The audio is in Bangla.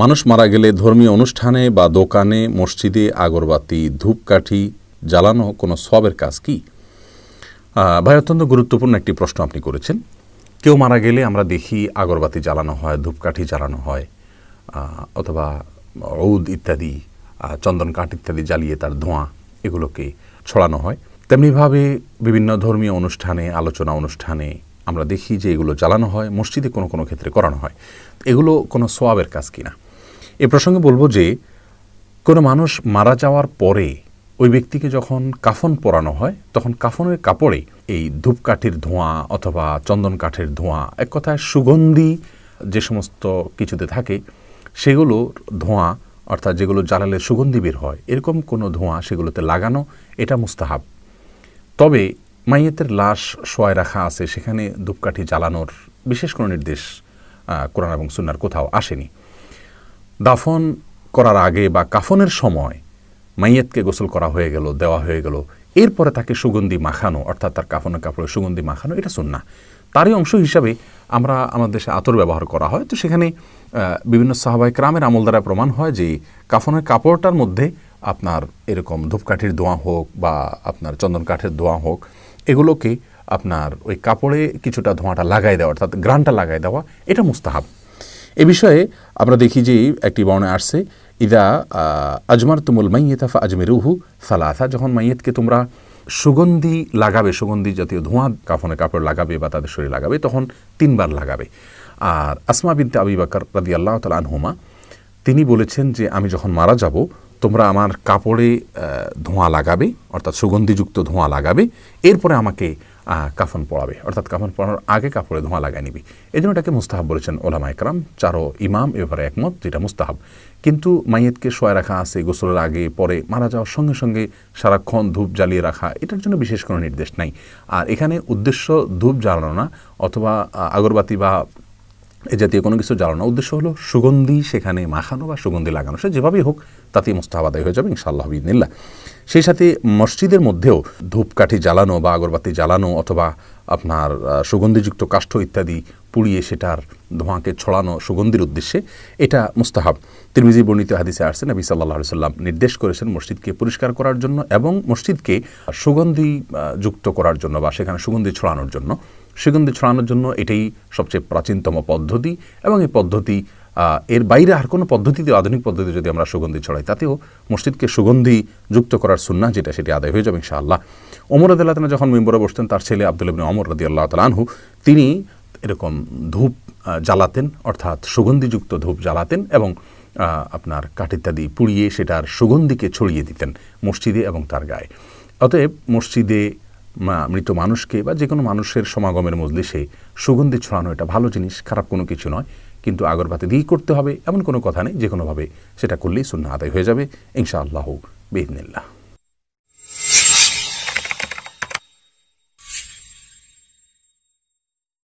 মানুষ মারা গেলে ধর্মীয় অনুষ্ঠানে বা দোকানে মসজিদে আগরবাতি ধূপকাঠি জ্বালানো কোনো সবের কাজ কি ভাই অত্যন্ত গুরুত্বপূর্ণ একটি প্রশ্ন আপনি করেছেন কেউ মারা গেলে আমরা দেখি আগরবাতি জ্বালানো হয় ধূপকাঠি জ্বালানো হয় অথবা ঔদ ইত্যাদি চন্দন কাঠ ইত্যাদি জ্বালিয়ে তার ধোঁয়া এগুলোকে ছড়ানো হয় তেমনিভাবে বিভিন্ন ধর্মীয় অনুষ্ঠানে আলোচনা অনুষ্ঠানে আমরা দেখি যে এগুলো জ্বালানো হয় মসজিদে কোনো কোনো ক্ষেত্রে করানো হয় এগুলো কোনো সোয়াবের কাজ কিনা এ প্রসঙ্গে বলবো যে কোনো মানুষ মারা যাওয়ার পরে ওই ব্যক্তিকে যখন কাফন পরানো হয় তখন কাফনের কাপড়ে এই ধূপকাঠির ধোঁয়া অথবা চন্দন কাঠের ধোঁয়া এক কথায় সুগন্ধি যে সমস্ত কিছুতে থাকে সেগুলো ধোঁয়া অর্থাৎ যেগুলো জ্বালালে সুগন্ধি বের হয় এরকম কোনো ধোঁয়া সেগুলোতে লাগানো এটা মুস্তাহাব তবে মাইয়েতের লাশ শোয়ায় রাখা আছে সেখানে ধূপকাঠি জ্বালানোর বিশেষ কোনো নির্দেশ কোরআন এবং সুনার কোথাও আসেনি দাফন করার আগে বা কাফনের সময় মাইয়েতকে গোসল করা হয়ে গেল দেওয়া হয়ে গেল এরপরে তাকে সুগন্ধি মাখানো অর্থাৎ তার কাফনের কাপড়ে সুগন্ধি মাখানো এটা না তারই অংশ হিসাবে আমরা আমাদের দেশে আতর ব্যবহার করা হয় তো সেখানে বিভিন্ন সাহাবাহিক ক্রামের আমল দ্বারা প্রমাণ হয় যে কাফনের কাপড়টার মধ্যে আপনার এরকম ধূপকাঠির ধোঁয়া হোক বা আপনার চন্দন কাঠের ধোঁয়া হোক এগুলোকে আপনার ওই কাপড়ে কিছুটা ধোঁয়াটা লাগাই দেওয়া অর্থাৎ গ্রানটা লাগাই দেওয়া এটা মুস্তাহাব এ বিষয়ে আমরা দেখি যে একটি বর্ণে আসছে ইদা আজমার তুমুল মাইয়েতাফা আজমেরুহু সালাসা যখন মাইয়েতকে তোমরা সুগন্ধি লাগাবে সুগন্ধি জাতীয় ধোঁয়া কাফনে কাপড় লাগাবে বা তাদের শরীরে লাগাবে তখন তিনবার লাগাবে আর আসমা বিদ্যা আবি বাকর রাদি আল্লাহ তাল আনহুমা তিনি বলেছেন যে আমি যখন মারা যাব তোমরা আমার কাপড়ে ধোঁয়া লাগাবে অর্থাৎ সুগন্ধিযুক্ত ধোঁয়া লাগাবে এরপরে আমাকে কাফন পড়াবে অর্থাৎ কাফন পড়ানোর আগে কাপড়ে ধোঁয়া লাগাই নিবি এই জন্য এটাকে মুস্তাহাব বলেছেন ওলামা একরাম চারো ইমাম এ ব্যাপারে একমত যেটা মুস্তাহাব কিন্তু মাইয়েতকে শোয়া রাখা আছে গোসলের আগে পরে মারা যাওয়ার সঙ্গে সঙ্গে সারাক্ষণ ধূপ জ্বালিয়ে রাখা এটার জন্য বিশেষ কোনো নির্দেশ নাই আর এখানে উদ্দেশ্য ধূপ জ্বালানো না অথবা আগরবাতি বা এ জাতীয় কোনো কিছু জ্বালানোর উদ্দেশ্য হলো সুগন্ধি সেখানে মাখানো বা সুগন্ধি লাগানো সে যেভাবেই হোক তাতেই মোস্তাহাব আদায় হয়ে যাবে ইনশাআল্লাহ বিদিনিল্লা সেই সাথে মসজিদের মধ্যেও ধূপকাঠি জ্বালানো বা আগরবাতি জ্বালানো অথবা আপনার সুগন্ধিযুক্ত কাষ্ঠ ইত্যাদি পুড়িয়ে সেটার ধোঁয়াকে ছড়ানো সুগন্ধির উদ্দেশ্যে এটা মুস্তাহাব তিরমিজি বর্ণিত হাদিসে আসছেন নবী সাল্লাহ সাল্লাম নির্দেশ করেছেন মসজিদকে পরিষ্কার করার জন্য এবং মসজিদকে সুগন্ধি যুক্ত করার জন্য বা সেখানে সুগন্ধি ছড়ানোর জন্য সুগন্ধি ছড়ানোর জন্য এটাই সবচেয়ে প্রাচীনতম পদ্ধতি এবং এই পদ্ধতি এর বাইরে আর কোনো পদ্ধতিতে আধুনিক পদ্ধতি যদি আমরা সুগন্ধি ছড়াই তাতেও মসজিদকে সুগন্ধি যুক্ত করার সুন্না যেটা সেটি আদায় হয়ে যাবে ইনশাআল্লাহ ওমর আদাল্লাহ যখন মেম্বরে বসতেন তার ছেলে আবদুল অমর রদি আল্লাহ তালহু তিনি এরকম ধূপ জ্বালাতেন অর্থাৎ সুগন্ধিযুক্ত ধূপ জ্বালাতেন এবং আপনার কাঠ ইত্যাদি পুড়িয়ে সেটার সুগন্ধিকে ছড়িয়ে দিতেন মসজিদে এবং তার গায়ে অতএব মসজিদে মৃত মানুষকে বা যে কোনো মানুষের সমাগমের মজলিসে সুগন্ধি ছড়ানো এটা ভালো জিনিস খারাপ কোনো কিছু নয় কিন্তু আগরবাতি দিয়েই করতে হবে এমন কোনো কথা নেই যে কোনোভাবে সেটা করলেই সুন্না আদায় হয়ে যাবে ইনশাআল্লাহ বেদিনিল্লাহ